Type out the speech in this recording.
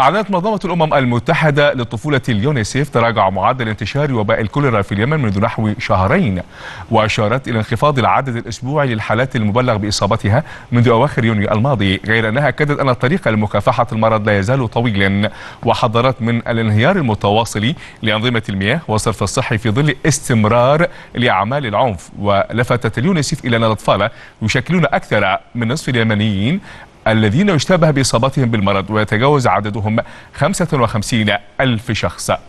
أعلنت منظمة الأمم المتحدة للطفولة اليونيسيف تراجع معدل انتشار وباء الكوليرا في اليمن منذ نحو شهرين وأشارت إلى انخفاض العدد الأسبوعي للحالات المبلغ بإصابتها منذ أواخر يونيو الماضي غير أنها أكدت أن الطريق لمكافحة المرض لا يزال طويلا وحذرت من الانهيار المتواصل لأنظمة المياه والصرف الصحي في ظل استمرار لأعمال العنف ولفتت اليونيسيف إلى أن الأطفال يشكلون أكثر من نصف اليمنيين الذين يشتبه بإصابتهم بالمرض ويتجاوز عددهم 55 ألف شخص